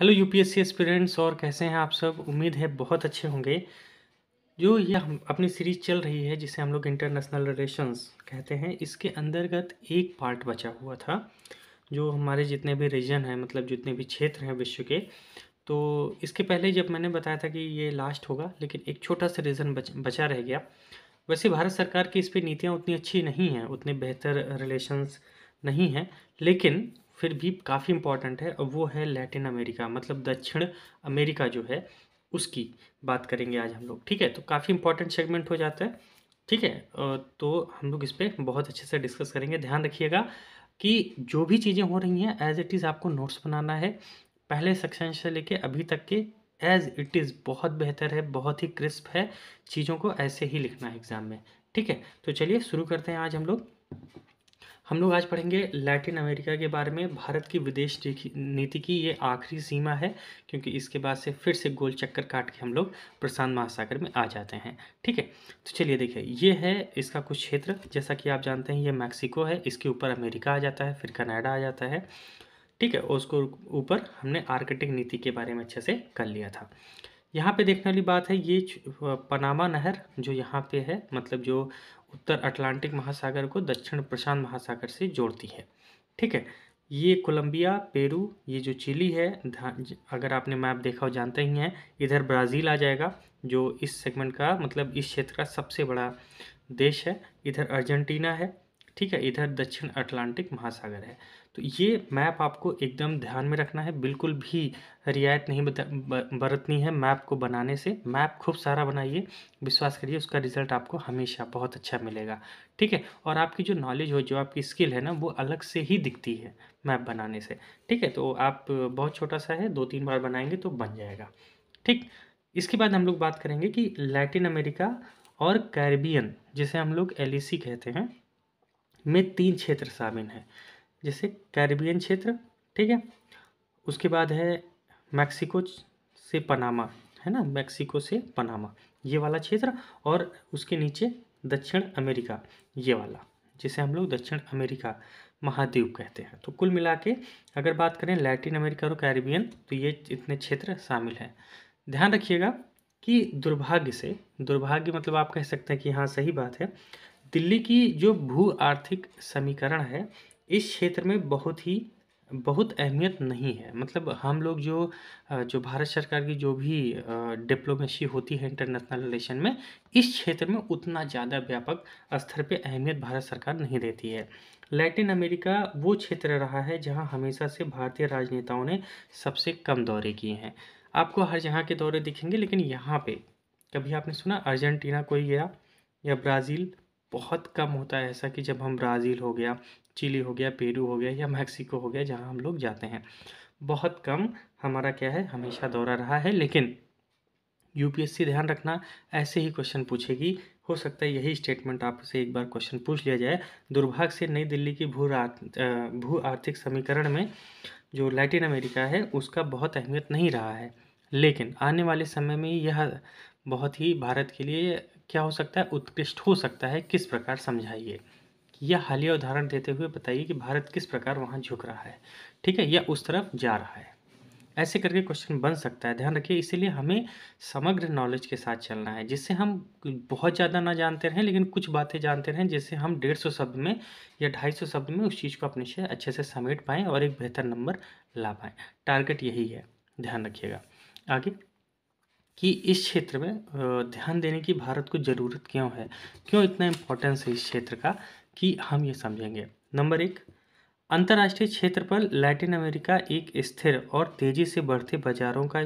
hello UPSC aspirants और कैसे हैं आप सब उम्मीद है बहुत अच्छे होंगे जो ये हम अपनी सीरीज चल रही है जिसे हम लोग इंटरनेशनल रिलेशंस कहते हैं इसके अंतर्गत एक पार्ट बचा हुआ था जो हमारे जितने भी रीजन हैं मतलब जितने भी क्षेत्र हैं विश्व के तो इसके पहले जब मैंने बताया था कि ये लास्ट होगा लेकिन एक छोटा सा रीज़न बच, बचा रह गया वैसे भारत सरकार की इस पर नीतियाँ उतनी अच्छी नहीं हैं उतने बेहतर रिलेशंस नहीं हैं लेकिन फिर भी काफ़ी इम्पॉर्टेंट है और वो है लैटिन अमेरिका मतलब दक्षिण अमेरिका जो है उसकी बात करेंगे आज हम लोग ठीक है तो काफ़ी इंपॉर्टेंट सेगमेंट हो जाता है ठीक है तो हम लोग इस पर बहुत अच्छे से डिस्कस करेंगे ध्यान रखिएगा कि जो भी चीज़ें हो रही हैं एज इट इज़ आपको नोट्स बनाना है पहले सेक्शन से लेके अभी तक के एज इट इज़ बहुत बेहतर है बहुत ही क्रिस्प है चीज़ों को ऐसे ही लिखना है एग्ज़ाम में ठीक है तो चलिए शुरू करते हैं आज हम लोग हम लोग आज पढ़ेंगे लैटिन अमेरिका के बारे में भारत की विदेश नीति की ये आखिरी सीमा है क्योंकि इसके बाद से फिर से गोल चक्कर काट के हम लोग प्रशांत महासागर में आ जाते हैं ठीक है तो चलिए देखिए ये है इसका कुछ क्षेत्र जैसा कि आप जानते हैं ये मैक्सिको है इसके ऊपर अमेरिका आ जाता है फिर कनाडा आ जाता है ठीक है उसको ऊपर हमने आर्कटिक नीति के बारे में अच्छे से कर लिया था यहाँ पे देखने वाली बात है ये पनामा नहर जो यहाँ पे है मतलब जो उत्तर अटलांटिक महासागर को दक्षिण प्रशांत महासागर से जोड़ती है ठीक है ये कोलंबिया पेरू ये जो चिली है अगर आपने मैप देखा हो जानते ही हैं इधर ब्राज़ील आ जाएगा जो इस सेगमेंट का मतलब इस क्षेत्र का सबसे बड़ा देश है इधर अर्जेंटीना है ठीक है इधर दक्षिण अटलांटिक महासागर है तो ये मैप आपको एकदम ध्यान में रखना है बिल्कुल भी रियायत नहीं बरतनी है मैप को बनाने से मैप खूब सारा बनाइए विश्वास करिए उसका रिजल्ट आपको हमेशा बहुत अच्छा मिलेगा ठीक है और आपकी जो नॉलेज हो जो आपकी स्किल है ना वो अलग से ही दिखती है मैप बनाने से ठीक है तो आप बहुत छोटा सा है दो तीन बार बनाएंगे तो बन जाएगा ठीक इसके बाद हम लोग बात करेंगे कि लैटिन अमेरिका और कैरिबियन जिसे हम लोग एल कहते हैं में तीन क्षेत्र शामिल हैं जैसे कैरिबियन क्षेत्र ठीक है उसके बाद है मैक्सिको से पनामा है ना मैक्सिको से पनामा ये वाला क्षेत्र और उसके नीचे दक्षिण अमेरिका ये वाला जिसे हम लोग दक्षिण अमेरिका महाद्वीप कहते हैं तो कुल मिला के अगर बात करें लैटिन अमेरिका और कैरिबियन तो ये इतने क्षेत्र शामिल हैं ध्यान रखिएगा कि दुर्भाग्य से दुर्भाग्य मतलब आप कह सकते हैं कि हाँ सही बात है दिल्ली की जो भू आर्थिक समीकरण है इस क्षेत्र में बहुत ही बहुत अहमियत नहीं है मतलब हम लोग जो जो भारत सरकार की जो भी डिप्लोमेसी होती है इंटरनेशनल रिलेशन में इस क्षेत्र में उतना ज़्यादा व्यापक स्तर पे अहमियत भारत सरकार नहीं देती है लैटिन अमेरिका वो क्षेत्र रहा है जहाँ हमेशा से भारतीय राजनेताओं ने सबसे कम दौरे किए हैं आपको हर जगह के दौरे दिखेंगे लेकिन यहाँ पर कभी आपने सुना अर्जेंटीना कोई गया या ब्राज़ील बहुत कम होता है ऐसा कि जब हम ब्राज़ील हो गया चिली हो गया पेरू हो गया या मैक्सिको हो गया जहाँ हम लोग जाते हैं बहुत कम हमारा क्या है हमेशा दौरा रहा है लेकिन यूपीएससी ध्यान रखना ऐसे ही क्वेश्चन पूछेगी हो सकता है यही स्टेटमेंट आपसे एक बार क्वेश्चन पूछ लिया जाए दुर्भाग्य से नई दिल्ली की भू भू आर्थिक समीकरण में जो लैटिन अमेरिका है उसका बहुत अहमियत नहीं रहा है लेकिन आने वाले समय में यह बहुत ही भारत के लिए क्या हो सकता है उत्कृष्ट हो सकता है किस प्रकार समझाइए यह हालिया उदाहरण देते हुए बताइए कि भारत किस प्रकार वहाँ झुक रहा है ठीक है या उस तरफ जा रहा है ऐसे करके क्वेश्चन बन सकता है ध्यान रखिए इसीलिए हमें समग्र नॉलेज के साथ चलना है जिससे हम बहुत ज़्यादा ना जानते रहें लेकिन कुछ बातें जानते रहें जिससे हम डेढ़ सौ शब्द में या ढाई सौ शब्द में उस चीज़ को अपने से अच्छे से समेट पाएँ और एक बेहतर नंबर ला पाएँ टारगेट यही है ध्यान रखिएगा आगे कि इस क्षेत्र में ध्यान देने की भारत को ज़रूरत क्यों है क्यों इतना इम्पोर्टेंस है इस क्षेत्र का कि हम ये समझेंगे नंबर एक अंतर्राष्ट्रीय क्षेत्र पर लैटिन अमेरिका एक स्थिर और तेज़ी से बढ़ते बाजारों का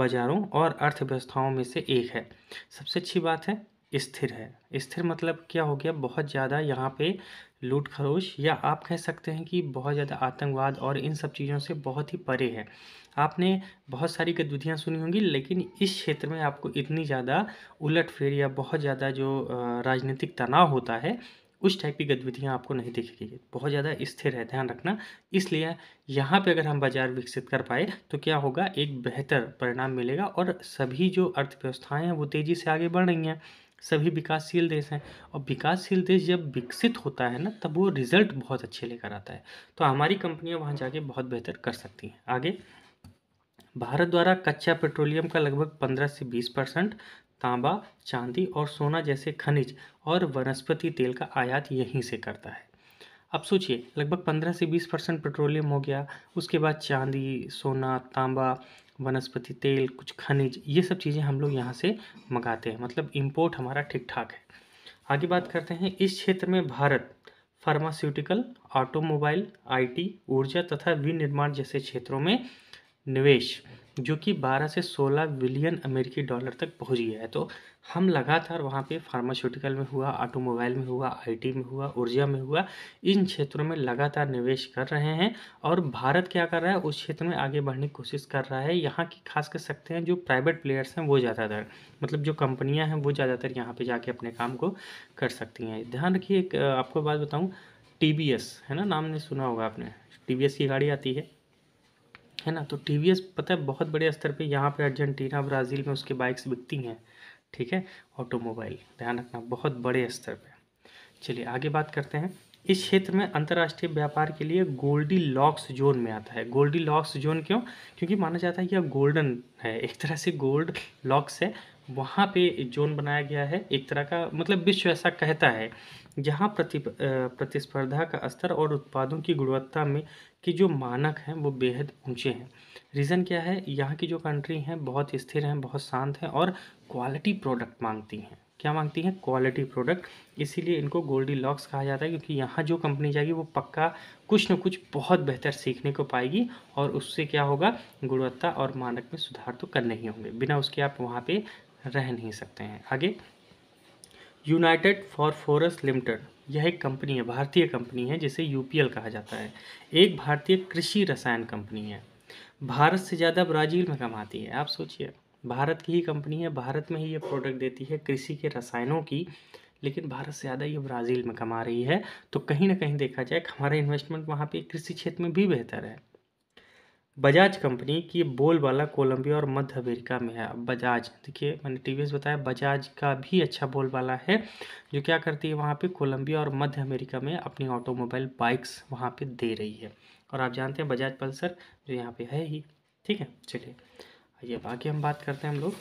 बाजारों और अर्थव्यवस्थाओं में से एक है सबसे अच्छी बात है स्थिर है स्थिर मतलब क्या हो गया बहुत ज़्यादा यहाँ पे लूट खरोश या आप कह सकते हैं कि बहुत ज़्यादा आतंकवाद और इन सब चीज़ों से बहुत ही परे है आपने बहुत सारी गतिविधियाँ सुनी होंगी लेकिन इस क्षेत्र में आपको इतनी ज़्यादा उलटफेर या बहुत ज़्यादा जो राजनीतिक तनाव होता है उस टाइप की गतिविधियाँ आपको नहीं दिखेगी बहुत ज़्यादा स्थिर है ध्यान रखना इसलिए यहाँ पे अगर हम बाजार विकसित कर पाए तो क्या होगा एक बेहतर परिणाम मिलेगा और सभी जो अर्थव्यवस्थाएँ हैं वो तेज़ी से आगे बढ़ रही हैं सभी विकासशील देश हैं और विकासशील देश जब विकसित होता है ना तब वो रिजल्ट बहुत अच्छे लेकर आता है तो हमारी कंपनियाँ वहाँ जाके बहुत बेहतर कर सकती हैं आगे भारत द्वारा कच्चा पेट्रोलियम का लगभग 15 से 20 परसेंट तांबा चांदी और सोना जैसे खनिज और वनस्पति तेल का आयात यहीं से करता है अब सोचिए लगभग 15 से 20 परसेंट पेट्रोलियम हो गया उसके बाद चांदी सोना तांबा वनस्पति तेल कुछ खनिज ये सब चीज़ें हम लोग यहाँ से मंगाते हैं मतलब इम्पोर्ट हमारा ठीक ठाक है आगे बात करते हैं इस क्षेत्र में भारत फार्मास्यूटिकल ऑटोमोबाइल आईटी ऊर्जा तथा विनिर्माण जैसे क्षेत्रों में निवेश जो कि 12 से 16 बिलियन अमेरिकी डॉलर तक पहुंच गया है तो हम लगातार वहाँ पे फार्मास्यूटिकल में हुआ ऑटोमोबाइल में हुआ आईटी में हुआ ऊर्जा में हुआ इन क्षेत्रों में लगातार निवेश कर रहे हैं और भारत क्या कर रहा है उस क्षेत्र में आगे बढ़ने की कोशिश कर रहा है यहाँ की खास कर सकते हैं जो प्राइवेट प्लेयर्स हैं वो ज़्यादातर मतलब जो कंपनियाँ हैं वो ज़्यादातर यहाँ पर जाके अपने काम को कर सकती हैं ध्यान रखिए एक आपको बात बताऊँ टी है ना नाम ने सुना होगा आपने टी की गाड़ी आती है है ना तो टी पता है बहुत बड़े स्तर पे यहाँ पे अर्जेंटीना ब्राज़ील में उसकी बाइक्स बिकती हैं ठीक है ऑटोमोबाइल ध्यान रखना बहुत बड़े स्तर पे चलिए आगे बात करते हैं इस क्षेत्र में अंतर्राष्ट्रीय व्यापार के लिए गोल्डी लॉक्स जोन में आता है गोल्डी लॉक्स जोन क्यों क्योंकि माना जाता है कि यह गोल्डन है एक तरह से गोल्ड लॉक्स है वहाँ पे एक जोन बनाया गया है एक तरह का मतलब विश्व ऐसा कहता है जहाँ प्रति प्रतिस्पर्धा का स्तर और उत्पादों की गुणवत्ता में की जो मानक हैं वो बेहद ऊंचे हैं रीज़न क्या है यहाँ की जो कंट्री हैं बहुत स्थिर हैं बहुत शांत हैं और क्वालिटी प्रोडक्ट मांगती हैं क्या मांगती हैं क्वालिटी प्रोडक्ट इसीलिए इनको गोल्डी लॉक्स कहा जाता है क्योंकि यहाँ जो कंपनी जाएगी वो पक्का कुछ न कुछ बहुत बेहतर सीखने को पाएगी और उससे क्या होगा गुणवत्ता और मानक में सुधार तो करने ही होंगे बिना उसके आप वहाँ पे रह नहीं सकते हैं आगे यूनाइटेड फॉर फोरस लिमिटेड यह एक कंपनी है भारतीय कंपनी है जिसे यूपीएल कहा जाता है एक भारतीय कृषि रसायन कंपनी है भारत से ज़्यादा ब्राज़ील में कमाती है आप सोचिए भारत की ही कंपनी है भारत में ही ये प्रोडक्ट देती है कृषि के रसायनों की लेकिन भारत से ज़्यादा ये ब्राज़ील में कमा रही है तो कहीं ना कहीं देखा जाए हमारा इन्वेस्टमेंट वहाँ पे कृषि क्षेत्र में भी बेहतर है बजाज कंपनी की बोलबाला कोलंबिया और मध्य अमेरिका में है बजाज देखिए मैंने टीवीएस बताया बजाज का भी अच्छा बोलबाला है जो क्या करती है वहाँ पे कोलंबिया और मध्य अमेरिका में अपनी ऑटोमोबाइल बाइक्स वहाँ पे दे रही है और आप जानते हैं बजाज पल्सर जो यहाँ पे है ही ठीक है चलिए आइए बाकी हम बात करते हैं हम लोग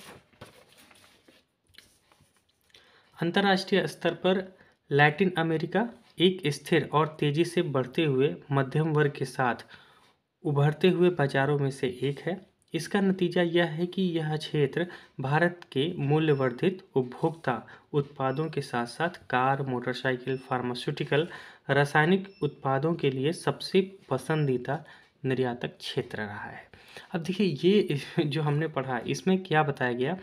अंतर्राष्ट्रीय स्तर पर लैटिन अमेरिका एक स्थिर और तेज़ी से बढ़ते हुए मध्यम वर्ग के साथ उभरते हुए बाज़ारों में से एक है इसका नतीजा यह है कि यह क्षेत्र भारत के मूल्यवर्धित उपभोक्ता उत्पादों के साथ साथ कार मोटरसाइकिल फार्मास्यूटिकल रासायनिक उत्पादों के लिए सबसे पसंदीदा निर्यातक क्षेत्र रहा है अब देखिए ये जो हमने पढ़ा इसमें क्या बताया गया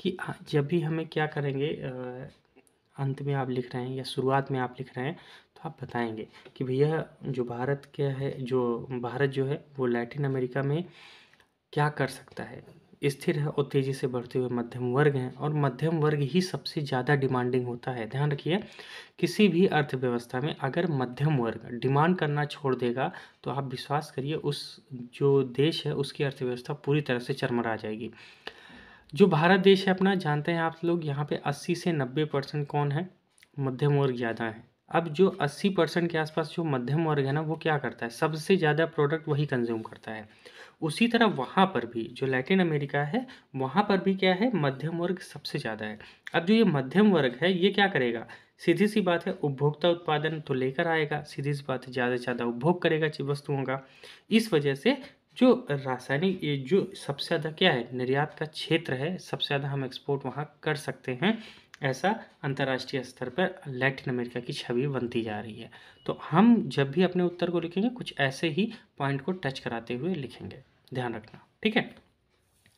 कि जब भी हमें क्या करेंगे अंत में आप लिख रहे हैं या शुरुआत में आप लिख रहे हैं आप बताएंगे कि भैया जो भारत क्या है जो भारत जो है वो लैटिन अमेरिका में क्या कर सकता है स्थिर है और तेज़ी से बढ़ते हुए मध्यम वर्ग हैं और मध्यम वर्ग ही सबसे ज़्यादा डिमांडिंग होता है ध्यान रखिए किसी भी अर्थव्यवस्था में अगर मध्यम वर्ग डिमांड करना छोड़ देगा तो आप विश्वास करिए उस जो देश है उसकी अर्थव्यवस्था पूरी तरह से चरमरा जाएगी जो भारत देश है अपना जानते हैं आप लोग यहाँ पर अस्सी से नब्बे परसेंट कौन है मध्यम वर्ग ज़्यादा है अब जो 80 परसेंट के आसपास जो मध्यम वर्ग है ना वो क्या करता है सबसे ज़्यादा प्रोडक्ट वही कंज्यूम करता है उसी तरह वहाँ पर भी जो लैटिन अमेरिका है वहाँ पर भी क्या है मध्यम वर्ग सबसे ज़्यादा है अब जो ये मध्यम वर्ग है ये क्या करेगा सीधी सी बात है उपभोक्ता उत्पादन तो लेकर आएगा सीधी सी बात है ज़्यादा से ज़्यादा उपभोग करेगा वस्तुओं का इस वजह से जो रासायनिक ये जो सबसे ज़्यादा क्या है निर्यात का क्षेत्र है सबसे ज़्यादा हम एक्सपोर्ट वहाँ कर सकते हैं ऐसा अंतर्राष्ट्रीय स्तर पर लैटिन अमेरिका की छवि बनती जा रही है तो हम जब भी अपने उत्तर को लिखेंगे कुछ ऐसे ही पॉइंट को टच कराते हुए लिखेंगे ध्यान रखना ठीक है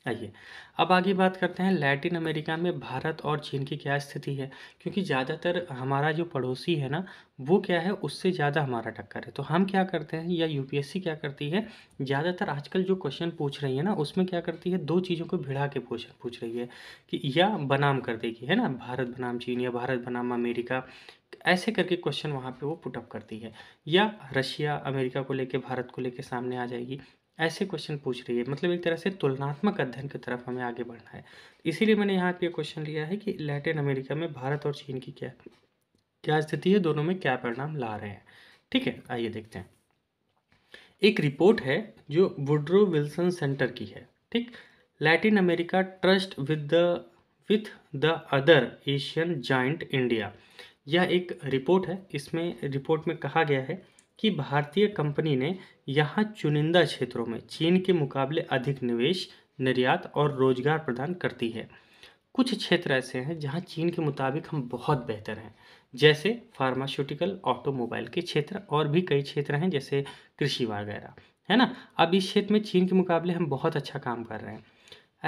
आइए अब आगे बात करते हैं लैटिन अमेरिका में भारत और चीन की क्या स्थिति है क्योंकि ज़्यादातर हमारा जो पड़ोसी है ना वो क्या है उससे ज़्यादा हमारा टक्कर है तो हम क्या करते हैं या यूपीएससी क्या करती है ज़्यादातर आजकल जो क्वेश्चन पूछ रही है ना उसमें क्या करती है दो चीज़ों को भिड़ा के क्वेश्चन पूछ रही है कि या बनाम कर देगी है ना भारत बनाम चीन या भारत बनाम अमेरिका ऐसे करके क्वेश्चन वहाँ पे वो पुटअप करती है या रशिया अमेरिका को लेके भारत को लेके सामने आ जाएगी ऐसे क्वेश्चन पूछ रही है मतलब एक तरह से तुलनात्मक अध्ययन की तरफ हमें आगे बढ़ना है इसीलिए मैंने यहाँ पे क्वेश्चन लिया है कि लैटिन अमेरिका में भारत और चीन की क्या क्या स्थिति है दोनों में क्या परिणाम ला रहे हैं ठीक है आइए देखते हैं एक रिपोर्ट है जो वुड्रो विल्सन सेंटर की है ठीक Latin America trust with the with the other Asian joint India यह एक रिपोर्ट है इसमें रिपोर्ट में कहा गया है कि भारतीय कंपनी ने यहाँ चुनिंदा क्षेत्रों में चीन के मुकाबले अधिक निवेश निर्यात और रोजगार प्रदान करती है कुछ क्षेत्र ऐसे हैं जहाँ चीन के मुताबिक हम बहुत बेहतर हैं जैसे फार्मास्यूटिकल ऑटोमोबाइल के क्षेत्र और भी कई क्षेत्र हैं जैसे कृषि वगैरह है ना अब इस क्षेत्र में चीन के मुकाबले हम बहुत अच्छा काम कर रहे हैं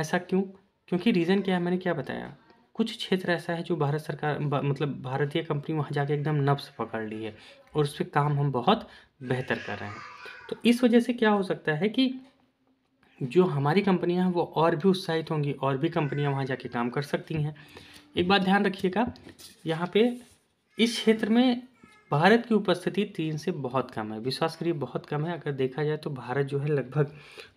ऐसा क्यों क्योंकि रीज़न क्या है मैंने क्या बताया कुछ क्षेत्र ऐसा है जो भारत सरकार मतलब भारतीय कंपनी वहाँ जाके एकदम नब्स पकड़ ली है और उस पर काम हम बहुत बेहतर कर रहे हैं तो इस वजह से क्या हो सकता है कि जो हमारी कंपनियाँ हैं वो और भी उत्साहित होंगी और भी कंपनियाँ वहाँ जाके काम कर सकती हैं एक बात ध्यान रखिएगा यहाँ पे इस क्षेत्र में भारत की उपस्थिति तीन से बहुत कम है विश्वास करिए बहुत कम है अगर देखा जाए तो भारत जो है लगभग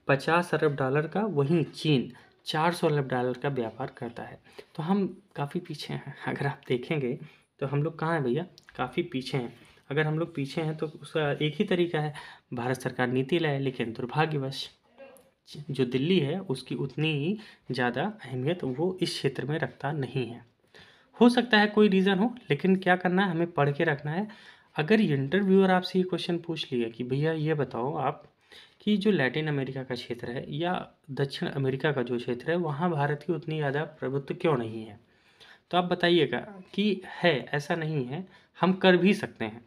पचास अरब डॉलर का वहीं चीन चार सौ अरब डॉलर का व्यापार करता है तो हम काफ़ी पीछे हैं अगर आप देखेंगे तो हम लोग कहाँ हैं भैया काफ़ी पीछे हैं अगर हम लोग पीछे हैं तो उसका एक ही तरीका है भारत सरकार नीति लाए लेकिन दुर्भाग्यवश जो दिल्ली है उसकी उतनी ज़्यादा अहमियत वो इस क्षेत्र में रखता नहीं है हो सकता है कोई रीज़न हो लेकिन क्या करना है हमें पढ़ के रखना है अगर इंटरव्यूअर आपसे ये क्वेश्चन पूछ लिया कि भैया ये बताओ आप कि जो लैटिन अमेरिका का क्षेत्र है या दक्षिण अमेरिका का जो क्षेत्र है वहाँ भारत की उतनी ज़्यादा प्रभुत्व क्यों नहीं है तो आप बताइएगा कि है ऐसा नहीं है हम कर भी सकते हैं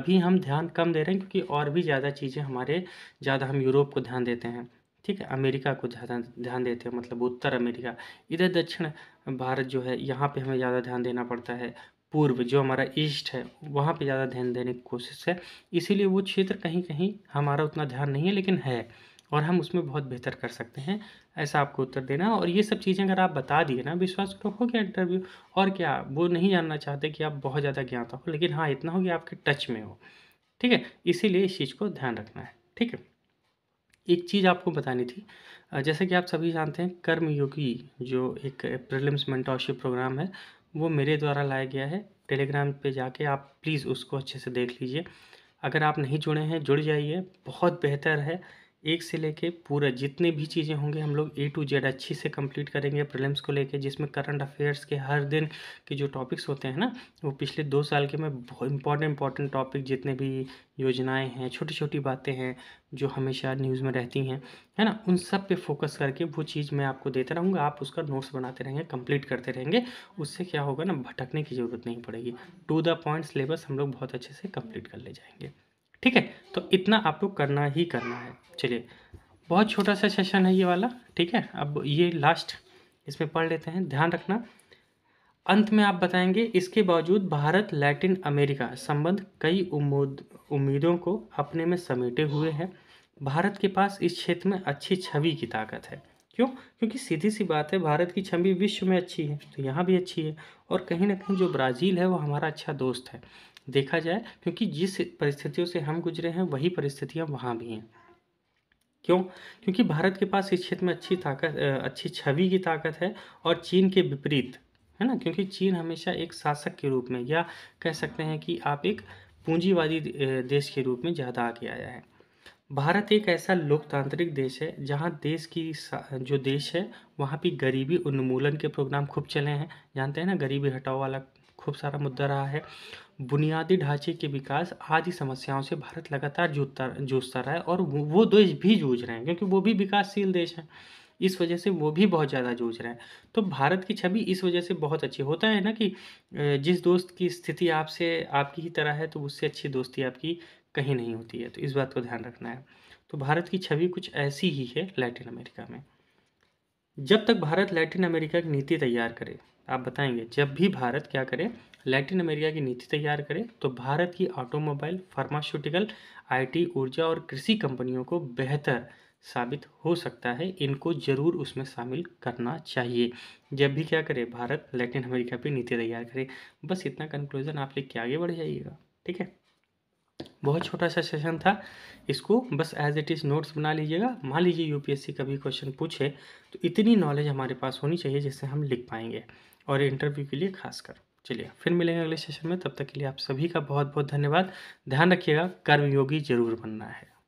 अभी हम ध्यान कम दे रहे हैं क्योंकि और भी ज़्यादा चीज़ें हमारे ज़्यादा हम यूरोप को ध्यान देते हैं ठीक है अमेरिका को ज़्यादा ध्यान देते हैं मतलब उत्तर अमेरिका इधर दक्षिण भारत जो है यहाँ पे हमें ज़्यादा ध्यान देना पड़ता है पूर्व जो हमारा ईस्ट है वहाँ पे ज़्यादा ध्यान देने की कोशिश है इसीलिए वो क्षेत्र कहीं कहीं हमारा उतना ध्यान नहीं है लेकिन है और हम उसमें बहुत बेहतर कर सकते हैं ऐसा आपको उत्तर देना और ये सब चीज़ें अगर आप बता दिए ना विश्वास करो हो गया इंटरव्यू और क्या वो नहीं जानना चाहते कि आप बहुत ज़्यादा ज्ञाता हो लेकिन हाँ इतना हो कि आपके टच में हो ठीक है इसीलिए इस चीज़ को ध्यान रखना है ठीक है एक चीज़ आपको बतानी थी जैसे कि आप सभी जानते हैं कर्मयोगी जो एक प्रिलिम्स मेंटोरशिप प्रोग्राम है वो मेरे द्वारा लाया गया है टेलीग्राम पे जाके आप प्लीज़ उसको अच्छे से देख लीजिए अगर आप नहीं जुड़े हैं जुड़ जाइए बहुत बेहतर है एक से लेके पूरा जितने भी चीज़ें होंगे हम लोग ए टू जेड अच्छी से कंप्लीट करेंगे प्रलम्स को लेके जिसमें करंट अफेयर्स के हर दिन के जो टॉपिक्स होते हैं ना वो पिछले दो साल के में बहुत इंपॉर्टेंट इंपॉर्टेंट टॉपिक जितने भी योजनाएं हैं छोटी छोटी बातें हैं जो हमेशा न्यूज़ में रहती हैं है ना उन सब पे फोकस करके वो चीज़ मैं आपको देता रहूँगा आप उसका नोट्स बनाते रहेंगे कंप्लीट करते रहेंगे उससे क्या होगा ना भटकने की ज़रूरत नहीं पड़ेगी टू द पॉइंट सिलेबस हम लोग बहुत अच्छे से कंप्लीट कर ले जाएंगे ठीक है तो इतना आपको करना ही करना है चलिए बहुत छोटा सा सेशन है ये वाला ठीक है अब ये लास्ट इसमें पढ़ लेते हैं ध्यान रखना अंत में आप बताएंगे इसके बावजूद भारत लैटिन अमेरिका संबंध कई उम्मीद उम्मीदों को अपने में समेटे हुए हैं भारत के पास इस क्षेत्र में अच्छी छवि की ताकत है क्यों क्योंकि सीधी सी बात है भारत की छवि विश्व में अच्छी है तो यहाँ भी अच्छी है और कहीं ना कहीं जो ब्राज़ील है वो हमारा अच्छा दोस्त है देखा जाए क्योंकि जिस परिस्थितियों से हम गुजरे हैं वही परिस्थितियाँ वहाँ भी हैं क्यों क्योंकि भारत के पास इस क्षेत्र में अच्छी ताकत अच्छी छवि की ताकत है और चीन के विपरीत है ना क्योंकि चीन हमेशा एक शासक के रूप में या कह सकते हैं कि आप एक पूंजीवादी देश के रूप में ज़्यादा आगे आया है भारत एक ऐसा लोकतांत्रिक देश है जहाँ देश की जो देश है वहाँ पर गरीबी उन्मूलन के प्रोग्राम खूब चले हैं जानते हैं ना गरीबी हटाओ वाला खूब सारा मुद्दा रहा है बुनियादी ढांचे के विकास आदि समस्याओं से भारत लगातार जूझता जूझता रहा है और वो देश भी जूझ रहे हैं क्योंकि वो भी विकासशील देश हैं इस वजह से वो भी बहुत ज़्यादा जूझ रहे हैं तो भारत की छवि इस वजह से बहुत अच्छी होता है ना कि जिस दोस्त की स्थिति आपसे आपकी ही तरह है तो उससे अच्छी दोस्ती आपकी कहीं नहीं होती है तो इस बात को ध्यान रखना है तो भारत की छवि कुछ ऐसी ही है लैटिन अमेरिका में जब तक भारत लैटिन अमेरिका की नीति तैयार करे आप बताएंगे जब भी भारत क्या करे लैटिन अमेरिका की नीति तैयार करे तो भारत की ऑटोमोबाइल फार्मास्यूटिकल आईटी ऊर्जा और कृषि कंपनियों को बेहतर साबित हो सकता है इनको ज़रूर उसमें शामिल करना चाहिए जब भी क्या करे भारत लैटिन अमेरिका पर नीति तैयार करे बस इतना कंक्लूजन आप लेके आगे बढ़ जाइएगा ठीक है बहुत छोटा सा सेशन था इसको बस एज इट इज़ नोट्स बना लीजिएगा मान लीजिए यूपीएससी का भी क्वेश्चन पूछे तो इतनी नॉलेज हमारे पास होनी चाहिए जिससे हम लिख पाएंगे और इंटरव्यू के लिए खासकर चलिए फिर मिलेंगे अगले सेशन में तब तक के लिए आप सभी का बहुत बहुत धन्यवाद ध्यान रखिएगा कर्मयोगी जरूर बनना है